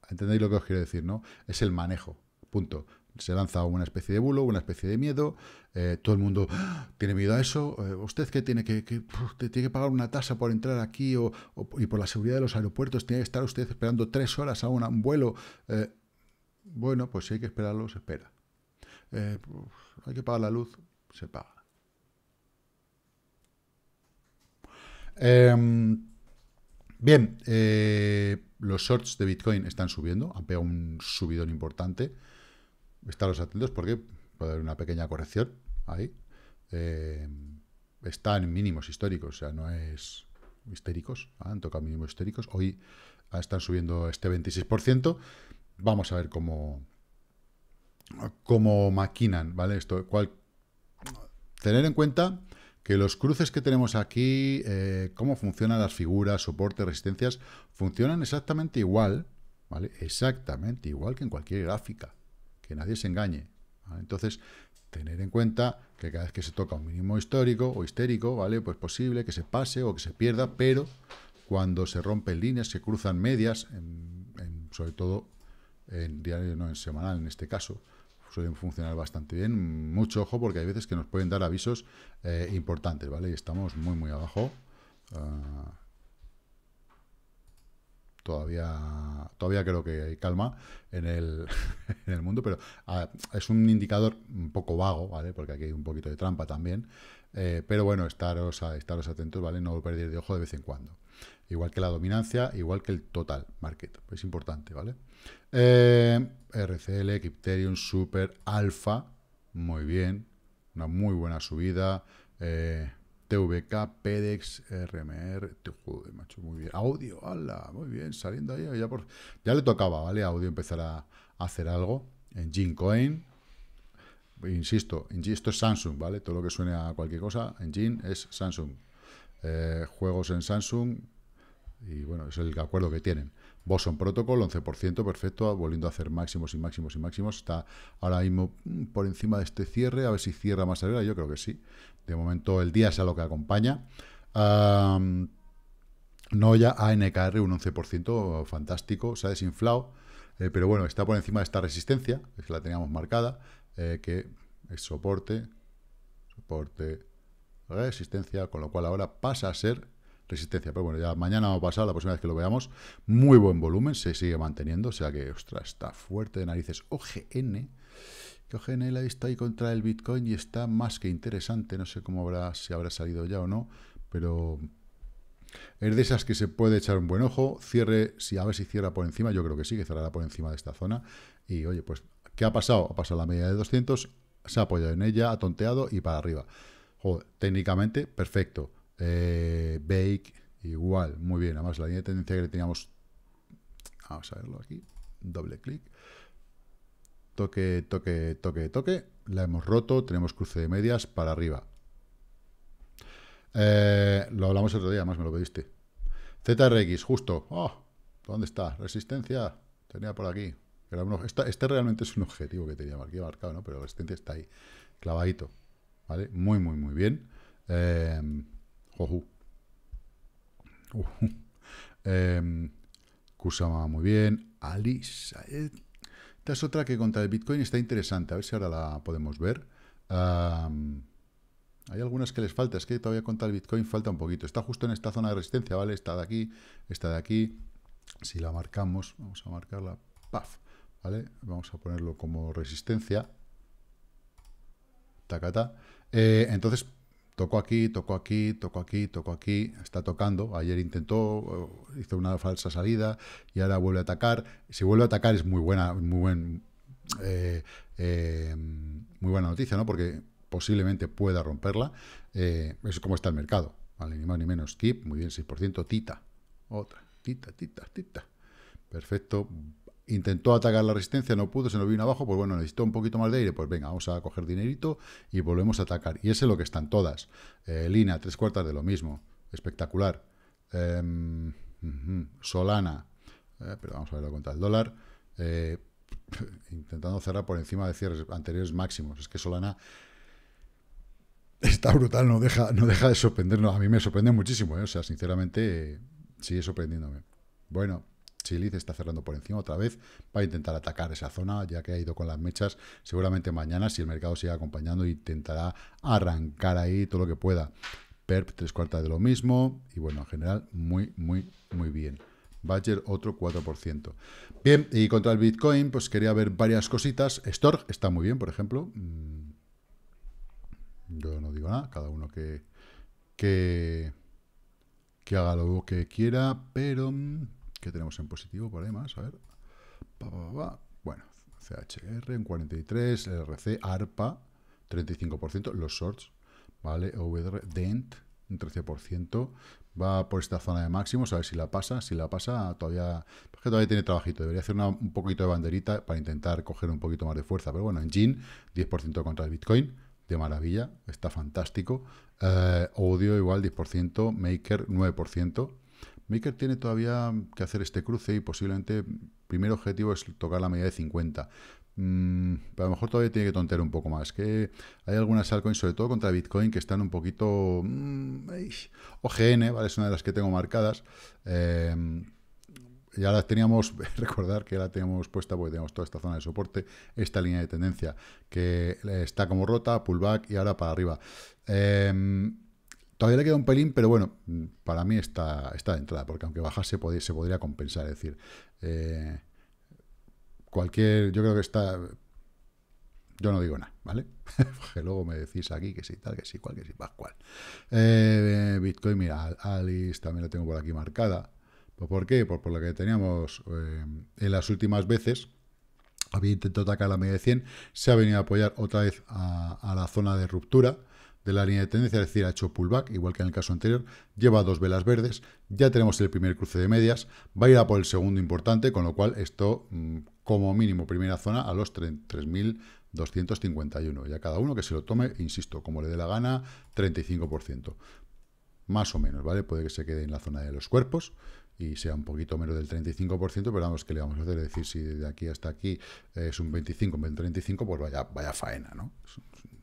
¿Entendéis lo que os quiero decir, no? Es el manejo, punto se lanza una especie de bulo, una especie de miedo, eh, todo el mundo ah, tiene miedo a eso, eh, usted que tiene que, tiene que pagar una tasa por entrar aquí y por la seguridad de los aeropuertos, tiene que estar usted esperando tres horas a un vuelo. Eh, bueno, pues si hay que esperarlo, se espera. hay que pagar la luz, se paga. Em, bien, los shorts de Bitcoin están subiendo, han pegado un subidón importante estaros atentos porque puede haber una pequeña corrección ahí. Eh, están mínimos históricos, o sea, no es histéricos, ¿ah? han tocado mínimos histéricos Hoy ah, están subiendo este 26%. Vamos a ver cómo, cómo maquinan, ¿vale? Esto, cual, tener en cuenta que los cruces que tenemos aquí, eh, cómo funcionan las figuras, soporte, resistencias, funcionan exactamente igual, ¿vale? Exactamente igual que en cualquier gráfica que nadie se engañe. Entonces, tener en cuenta que cada vez que se toca un mínimo histórico o histérico, ¿vale? Pues posible que se pase o que se pierda, pero cuando se rompen líneas, se cruzan medias, sobre todo en diario, no en semanal en este caso, suelen funcionar bastante bien. Mucho ojo porque hay veces que nos pueden dar avisos eh, importantes, ¿vale? Y estamos muy, muy abajo. Ah, todavía, todavía creo que hay calma en el, mundo, pero es un indicador un poco vago, ¿vale? Porque aquí hay un poquito de trampa también. Eh, pero bueno, estaros, estaros atentos, ¿vale? No perder de ojo de vez en cuando. Igual que la dominancia, igual que el total market. Es importante, ¿vale? Eh, RCL, Crypterium, Super, Alpha, Muy bien. Una muy buena subida. Eh, TVK, PEDEX, RMR, joder, macho, muy bien. Audio, hala, muy bien, saliendo ahí. Ya, por, ya le tocaba, ¿vale? Audio empezar a, hacer algo en coin Insisto, esto es Samsung, ¿vale? Todo lo que suene a cualquier cosa, en Gin es Samsung. Eh, juegos en Samsung, y bueno, es el acuerdo que tienen. Boson Protocol, 11% perfecto, volviendo a hacer máximos y máximos y máximos. Está ahora mismo por encima de este cierre, a ver si cierra más arriba, yo creo que sí. De momento el día es a lo que acompaña. no Noya ANKR, un 11%, fantástico, se ha desinflado. Eh, pero bueno, está por encima de esta resistencia, que la teníamos marcada, eh, que es soporte, soporte, resistencia, con lo cual ahora pasa a ser resistencia. Pero bueno, ya mañana o pasar, la próxima vez que lo veamos, muy buen volumen, se sigue manteniendo, o sea que, ostras, está fuerte de narices. OGN, que OGN la he ahí contra el Bitcoin y está más que interesante, no sé cómo habrá, si habrá salido ya o no, pero es de esas que se puede echar un buen ojo, cierre, si a ver si cierra por encima, yo creo que sí, que cerrará por encima de esta zona, y oye, pues, ¿qué ha pasado? Ha pasado la media de 200, se ha apoyado en ella, ha tonteado y para arriba. Joder, técnicamente, perfecto eh, Bake, igual, muy bien. Además, la línea de tendencia que teníamos... Vamos a verlo aquí. Doble clic. Toque, toque, toque, toque. La hemos roto. Tenemos cruce de medias para arriba. Eh, lo hablamos el otro día, más me lo pediste. ZRX, justo. Oh, ¿Dónde está? Resistencia. Tenía por aquí. este realmente es un objetivo que tenía aquí marcado, ¿no? Pero resistencia está ahí, clavadito. ¿Vale? Muy, muy, muy bien. Eh, Ojo. Em, Kusama, muy bien. Alisa. Eh, esta es otra que contra el Bitcoin está interesante. A ver si ahora la podemos ver. hay algunas que les falta. Es que todavía contra el Bitcoin falta un poquito. Está justo en esta zona de resistencia, ¿vale? Está de aquí, está de aquí. Si la marcamos, vamos a marcarla. ¡Paf! ¿Vale? Vamos a ponerlo como resistencia. Tacata. Eh, entonces, Tocó aquí, tocó aquí, tocó aquí, tocó aquí, está tocando. Ayer intentó, eh, hizo una falsa salida y ahora vuelve a atacar. Si vuelve a atacar es muy buena, muy buen, eh, eh, muy buena noticia, ¿no? Porque posiblemente pueda romperla. eso es como está el mercado, ¿vale? Ni más ni menos. Kip, muy bien, 6%. Tita, otra, tita, tita, tita. Perfecto, intentó atacar la resistencia, no pudo, se nos vino abajo, pues bueno, necesitó un poquito más de aire, pues venga, vamos a coger dinerito y volvemos a atacar. Y ese es lo que están todas. Eh, Lina, tres cuartas de lo mismo, espectacular. Em, Solana, eh, pero vamos a verlo contra el dólar, eh, intentando cerrar por encima de cierres anteriores máximos. Es que Solana está brutal, no deja, no deja de sorprendernos. A mí me sorprende muchísimo, o sea, sinceramente sigue sorprendiéndome. Bueno, Chiliz está cerrando por encima otra vez, va a intentar atacar esa zona, ya que ha ido con las mechas, seguramente mañana, si el mercado sigue acompañando, intentará arrancar ahí todo lo que pueda. PERP, tres cuartas de lo mismo, y bueno, en general, muy, muy, muy bien. Badger otro 4%. Bien, y contra el Bitcoin, pues quería ver varias cositas. Storg está muy bien, por ejemplo. Mm, yo no digo nada, cada uno que, que, que haga lo que quiera, pero mm, que tenemos en positivo por más, A ver. bueno, CHR en 43, rc ARPA, 35%, los shorts, ¿vale? OVR, DENT, un 13%, va por esta zona de máximo a ver si la pasa, si la pasa todavía, que todavía tiene trabajito, debería hacer un poquito de banderita para intentar coger un poquito más de fuerza, pero bueno, en 10% contra el Bitcoin, de maravilla, está fantástico, eh, Audio igual 10%, Maker 9%, Maker tiene todavía que hacer este cruce y posiblemente el primer objetivo es tocar la media de 50. Mm, pero a lo mejor todavía tiene que tontear un poco más. Que hay algunas altcoins, sobre todo contra Bitcoin, que están un poquito. Mm, OGN, ¿vale? Es una de las que tengo marcadas. Em, y ya teníamos, recordar que la teníamos puesta porque tenemos toda esta zona de soporte, esta línea de tendencia, que eh, está como rota, pullback y ahora para arriba. Em, Todavía le queda un pelín, pero bueno, para mí está, está de entrada, porque aunque bajase se podría compensar. Es decir, eh, cualquier. Yo creo que está. Yo no digo nada, ¿vale? que luego me decís aquí que sí, tal, que sí, cual, que sí, va cual. Eh, Bitcoin, mira, Alice también la tengo por aquí marcada. ¿Por qué? Por, por lo que teníamos eh, en las últimas veces. Había intentado atacar la media de 100, se ha venido a apoyar otra vez a la zona de ruptura de la línea de tendencia, es decir, ha hecho pullback, igual que en el caso anterior, lleva dos velas verdes, ya tenemos el primer cruce de medias, va a ir a por el segundo importante, con lo cual esto, mm, como mínimo, primera zona a los 3.251, ya cada uno que se lo tome, insisto, como le dé la gana, 35%, más o menos, ¿vale? Puede que se quede en la zona de los cuerpos, y sea un poquito menos del 35%, pero vamos, que le vamos a hacer? decir, si de aquí hasta aquí es un 25, un 35, pues vaya, vaya faena, ¿no?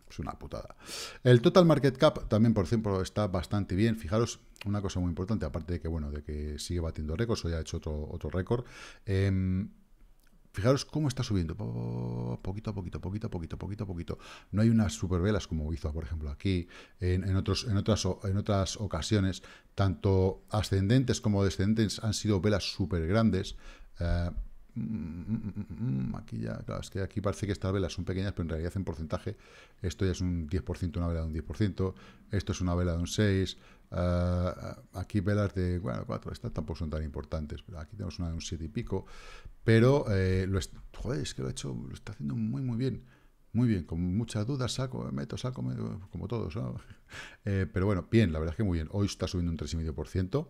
Es una putada. El total market cap también, por ejemplo, está bastante bien. Fijaros, una cosa muy importante, aparte de que, bueno, de que sigue batiendo récords, o ya ha hecho otro, otro récord. Em, fijaros cómo está subiendo, poquito a poquito, poquito a poquito, poquito a poquito. No hay unas super velas como hizo, por ejemplo, aquí, en, otros, en, otras, en otras ocasiones, tanto ascendentes como descendentes han sido velas súper grandes. Eh, Mm, mm, mm, aquí ya, claro, es que aquí parece que estas velas son pequeñas, pero en realidad en porcentaje esto ya es un 10%, una vela de un 10%, esto es una vela de un 6%, ah, ah, aquí velas de, bueno, 4, estas tampoco son tan importantes, pero aquí tenemos una de un 7 y pico, pero, eh, lo es que lo ha hecho, lo está haciendo muy, muy bien. Muy bien, con muchas dudas, saco, meto, saco, como todos. Eh, pero bueno, bien, la verdad es que muy bien. Hoy está subiendo un 3,5%.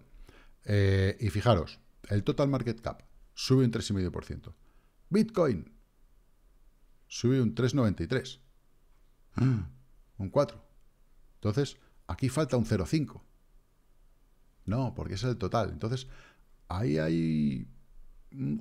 Eh, y fijaros, el total market cap, sube un 3,5%. Bitcoin sube un 3,93%. Ah, un 4%. Entonces, aquí falta un 0,5%. No, porque es el total. Entonces, ahí hay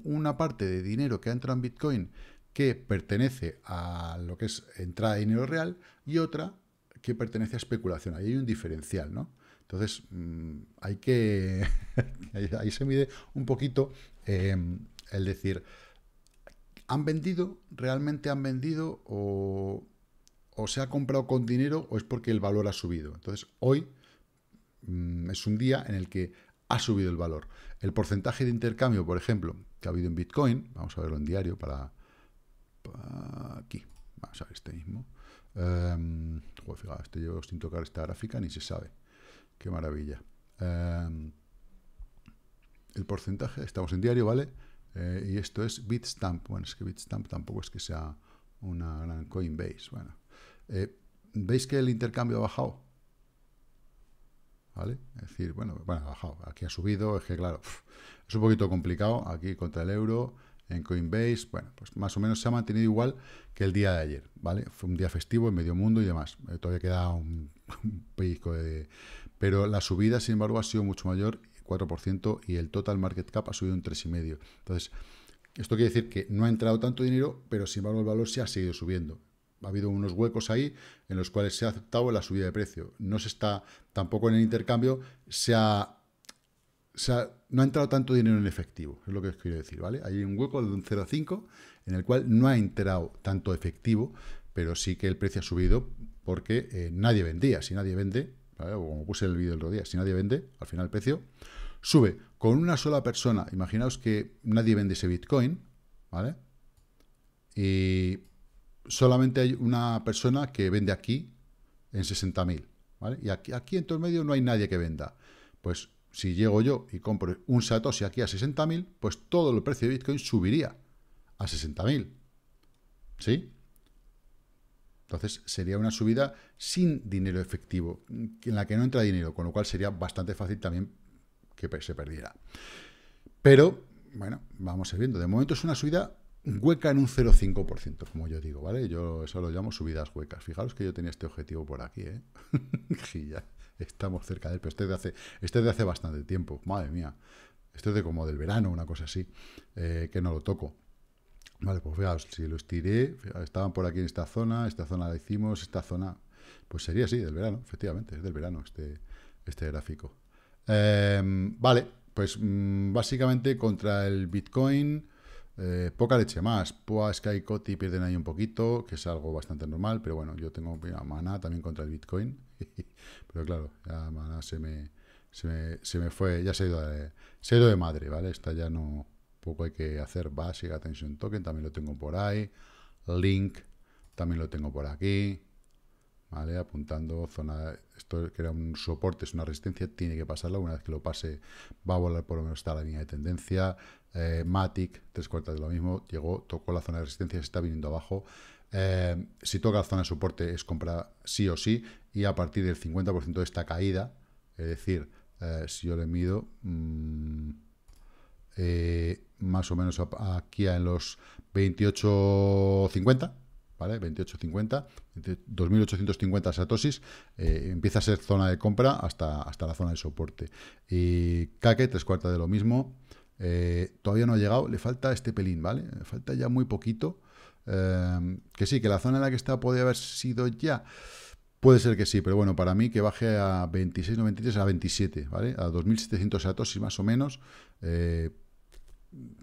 una parte de dinero que entra en Bitcoin que pertenece a lo que es entrada de dinero real y otra que pertenece a especulación. Ahí hay un diferencial, ¿no? Entonces, mm, hay que... ahí se mide un poquito es em, decir, ¿han vendido? ¿Realmente han vendido? O, se ha comprado con dinero o es porque el valor ha subido? Entonces, hoy mm, es un día en el que ha subido el valor. El porcentaje de intercambio, por ejemplo, que ha habido en Bitcoin, vamos a verlo en diario para, aquí, vamos a ver este mismo. Em, este llevo sin tocar esta gráfica, ni se sabe. Qué maravilla. Em, el porcentaje, estamos en diario, ¿vale? Eh, y esto es Bitstamp. Bueno, es que Bitstamp tampoco es que sea una gran Coinbase. Bueno, eh, ¿veis que el intercambio ha bajado? ¿Vale? Es decir, bueno, bueno, ha bajado. Aquí ha subido, es que claro, es un poquito complicado. Aquí contra el euro, en Coinbase, bueno, pues más o menos se ha mantenido igual que el día de ayer, ¿vale? Fue un día festivo en medio mundo y demás. Eh, todavía queda un, un de... Pero la subida, sin embargo, ha sido mucho mayor 4% y el total market cap ha subido un 3,5%. Entonces, esto quiere decir que no ha entrado tanto dinero, pero sin embargo el valor se ha seguido subiendo. Ha habido unos huecos ahí en los cuales se ha aceptado la subida de precio. No se está, tampoco en el intercambio, se ha, no ha entrado tanto dinero en efectivo, es lo que quiero decir, ¿vale? Hay un hueco de un 0,5 en el cual no ha entrado tanto efectivo, pero sí que el precio ha subido porque eh, nadie vendía. Si nadie vende, o como puse el vídeo el otro día, si nadie vende, al final el precio sube con una sola persona. Imaginaos que nadie vende ese Bitcoin, ¿vale? Y solamente hay una persona que vende aquí en 60.000, ¿vale? Y aquí, aquí en todo el medio no hay nadie que venda. Pues si llego yo y compro un Satoshi aquí a 60.000, pues todo el precio de Bitcoin subiría a 60.000. ¿Sí? Entonces sería una subida sin dinero efectivo, en la que no entra dinero, con lo cual sería bastante fácil también que se perdiera. Pero, bueno, vamos a ir viendo. De momento es una subida hueca en un 0,5%, como yo digo, ¿vale? Yo eso lo llamo subidas huecas. Fijaros que yo tenía este objetivo por aquí, ¿eh? y ya estamos cerca de él, pero este es de hace, este hace bastante tiempo, madre mía. Esto es de como del verano, una cosa así, eh, que no lo toco. Vale, pues fijaos, si los tiré, estaban por aquí en esta zona, esta zona la hicimos, esta zona... Pues sería así, del verano, efectivamente, es del verano este, este gráfico. Em, vale, pues mm, básicamente contra el Bitcoin, eh, poca leche más. Pua, Sky, Coti pierden ahí un poquito, que es algo bastante normal, pero bueno, yo tengo a Mana también contra el Bitcoin. pero claro, ya Mana se me, se me, se me fue, ya se ha, ido se ha ido de madre, ¿vale? Esta ya no poco hay que hacer básica atención token, también lo tengo por ahí, link, también lo tengo por aquí, ¿vale? Apuntando zona, esto que era un soporte, es una resistencia, tiene que pasarla, una vez que lo pase va a volar por lo menos está la línea de tendencia, eh, Matic, tres cuartas de lo mismo, llegó, tocó la zona de resistencia, se está viniendo abajo, eh, si toca la zona de soporte es compra sí o sí, y a partir del 50% de esta caída, es decir, eh, si yo le mido... Mm, eh, más o menos aquí en los 28.50, ¿vale? 28.50, 2.850 satosis, empieza a ser zona de compra hasta, hasta la zona de soporte. Y Kake, tres cuartas de lo mismo, eh, todavía no ha llegado, le falta este pelín, ¿vale? falta ya muy poquito. Em, que sí, que la zona en la que está podría haber sido ya... Puede ser que sí, pero bueno, para mí que baje a 26,93 a 27, ¿vale? A 2.700 satosis más o menos, eh,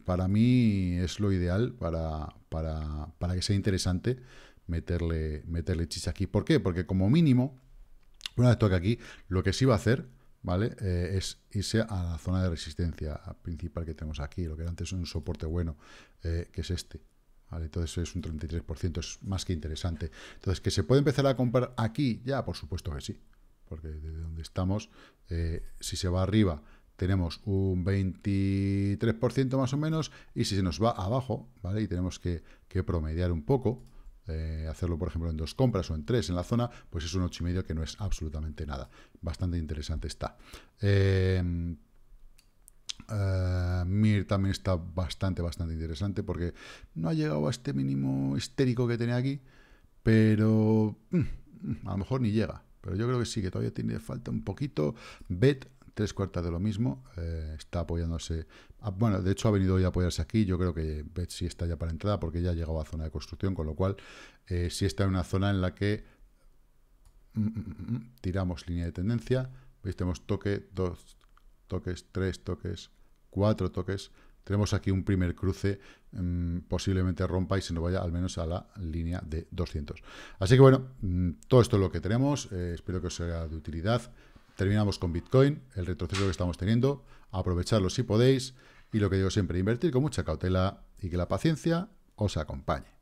para mí es lo ideal para, para, que sea interesante meterle, meterle chicha aquí. ¿Por qué? Porque como mínimo, una vez toque aquí, lo que sí va a hacer, ¿vale? Eh, es irse a la zona de resistencia principal que tenemos aquí, lo que era antes un soporte bueno, eh, que es este. ¿Vale? Entonces es un 33%, es más que interesante. Entonces, ¿que se puede empezar a comprar aquí? Ya, por supuesto que sí. Porque desde donde estamos, eh, si se va arriba, tenemos un 23% más o menos, y si se nos va abajo, ¿vale? Y tenemos que, promediar un poco, eh, hacerlo, por ejemplo, en dos compras o en tres en la zona, pues es un 8,5 que no es absolutamente nada. Bastante interesante está. Eh, eh, Mir también está bastante, bastante interesante porque no ha llegado a este mínimo histérico que tenía aquí, pero mm, mm, a lo mejor ni llega. Pero yo creo que sí, que todavía tiene falta un poquito. Bet tres cuartas de lo mismo, eh, está apoyándose, ah, bueno, de hecho ha venido hoy a apoyarse aquí, yo creo que si está ya para entrada porque ya ha llegado a zona de construcción, con lo cual eh, si está en una zona en la que mm, mm, mm, tiramos línea de tendencia, veis, pues tenemos toque, dos toques, tres toques, cuatro toques, tenemos aquí un primer cruce, posiblemente rompa y se nos vaya al menos a la línea de 200. Así que bueno, todo esto es lo que tenemos, eh, espero que os sea de utilidad terminamos con Bitcoin, el retroceso que estamos teniendo, aprovecharlo si podéis y lo que digo siempre, invertir con mucha cautela y que la paciencia os acompañe.